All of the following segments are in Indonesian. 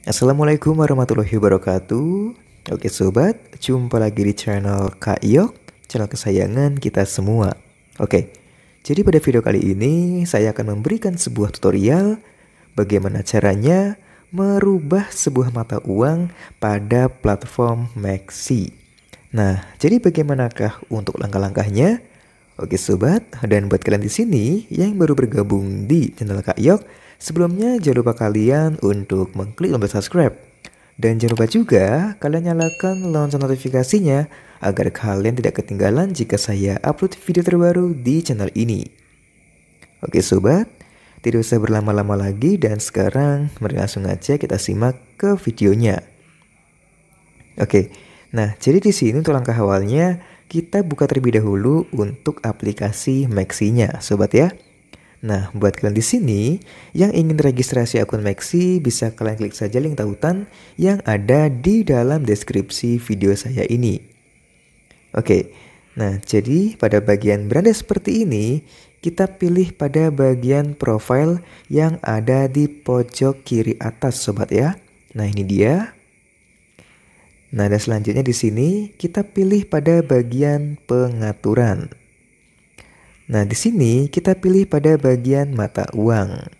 Assalamualaikum warahmatullahi wabarakatuh Oke sobat, jumpa lagi di channel Kak Yok Channel kesayangan kita semua Oke, jadi pada video kali ini saya akan memberikan sebuah tutorial Bagaimana caranya merubah sebuah mata uang pada platform Maxi Nah, jadi bagaimanakah untuk langkah-langkahnya? Oke sobat, dan buat kalian di sini yang baru bergabung di channel Kak Yok Sebelumnya jangan lupa kalian untuk mengklik tombol subscribe. Dan jangan lupa juga kalian nyalakan lonceng notifikasinya agar kalian tidak ketinggalan jika saya upload video terbaru di channel ini. Oke sobat, tidak usah berlama-lama lagi dan sekarang mari langsung aja kita simak ke videonya. Oke, nah jadi di sini untuk langkah awalnya kita buka terlebih dahulu untuk aplikasi Maxinya, sobat ya. Nah, buat kalian di sini yang ingin registrasi akun Maxi, bisa kalian klik saja link tautan yang ada di dalam deskripsi video saya ini. Oke, nah jadi pada bagian beranda seperti ini, kita pilih pada bagian profile yang ada di pojok kiri atas sobat ya. Nah, ini dia. Nah, dan selanjutnya di sini kita pilih pada bagian pengaturan. Nah, di sini kita pilih pada bagian mata uang.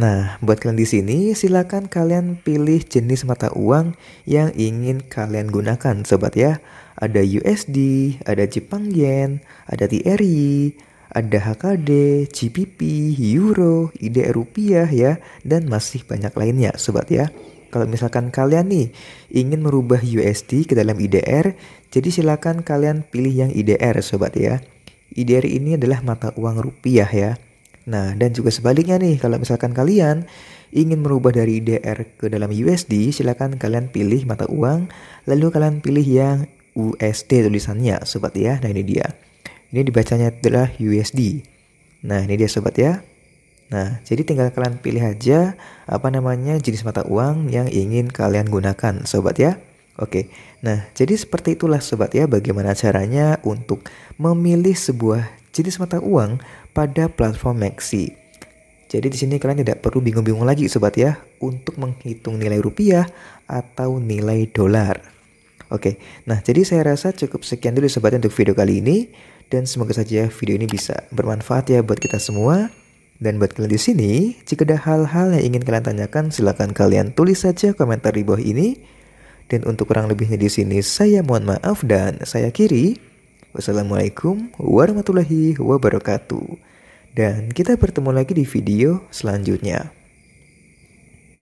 Nah, buat kalian di sini, silakan kalian pilih jenis mata uang yang ingin kalian gunakan, sobat ya. Ada USD, ada Jepang Yen, ada TRY, ada HKD, GBP, Euro, IDR Rupiah ya, dan masih banyak lainnya, sobat ya. Kalau misalkan kalian nih ingin merubah USD ke dalam IDR, jadi silakan kalian pilih yang IDR, sobat ya. IDR ini adalah mata uang rupiah ya. Nah, dan juga sebaliknya nih, kalau misalkan kalian ingin merubah dari IDR ke dalam USD, silakan kalian pilih mata uang, lalu kalian pilih yang USD tulisannya, sobat ya. Nah, ini dia. Ini dibacanya adalah USD. Nah, ini dia sobat ya. Nah, jadi tinggal kalian pilih aja apa namanya jenis mata uang yang ingin kalian gunakan, sobat ya. Oke, nah jadi seperti itulah sobat ya bagaimana caranya untuk memilih sebuah jenis mata uang pada platform Maxi. Jadi di sini kalian tidak perlu bingung-bingung lagi sobat ya untuk menghitung nilai rupiah atau nilai dolar. Oke, nah jadi saya rasa cukup sekian dulu sobat untuk video kali ini dan semoga saja video ini bisa bermanfaat ya buat kita semua. Dan buat kalian di sini, jika ada hal-hal yang ingin kalian tanyakan, silahkan kalian tulis saja komentar di bawah ini. Dan untuk kurang lebihnya di sini saya mohon maaf dan saya kiri. Wassalamualaikum warahmatullahi wabarakatuh. Dan kita bertemu lagi di video selanjutnya.